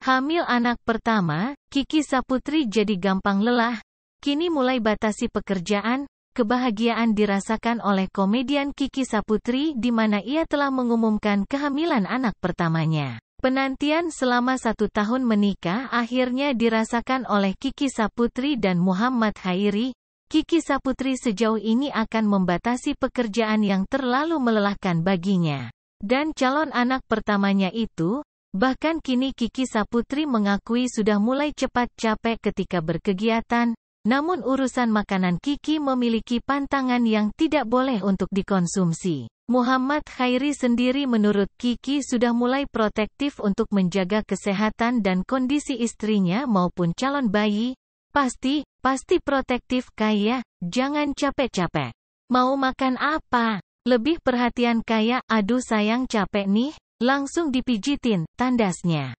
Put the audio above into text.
Hamil anak pertama, Kiki Saputri jadi gampang lelah, kini mulai batasi pekerjaan, kebahagiaan dirasakan oleh komedian Kiki Saputri di mana ia telah mengumumkan kehamilan anak pertamanya. Penantian selama satu tahun menikah akhirnya dirasakan oleh Kiki Saputri dan Muhammad Hairi. Kiki Saputri sejauh ini akan membatasi pekerjaan yang terlalu melelahkan baginya. Dan calon anak pertamanya itu, Bahkan kini Kiki Saputri mengakui sudah mulai cepat capek ketika berkegiatan, namun urusan makanan Kiki memiliki pantangan yang tidak boleh untuk dikonsumsi. Muhammad Khairi sendiri menurut Kiki sudah mulai protektif untuk menjaga kesehatan dan kondisi istrinya maupun calon bayi. Pasti, pasti protektif kaya, jangan capek-capek. Mau makan apa? Lebih perhatian kaya, aduh sayang capek nih. Langsung dipijitin, tandasnya.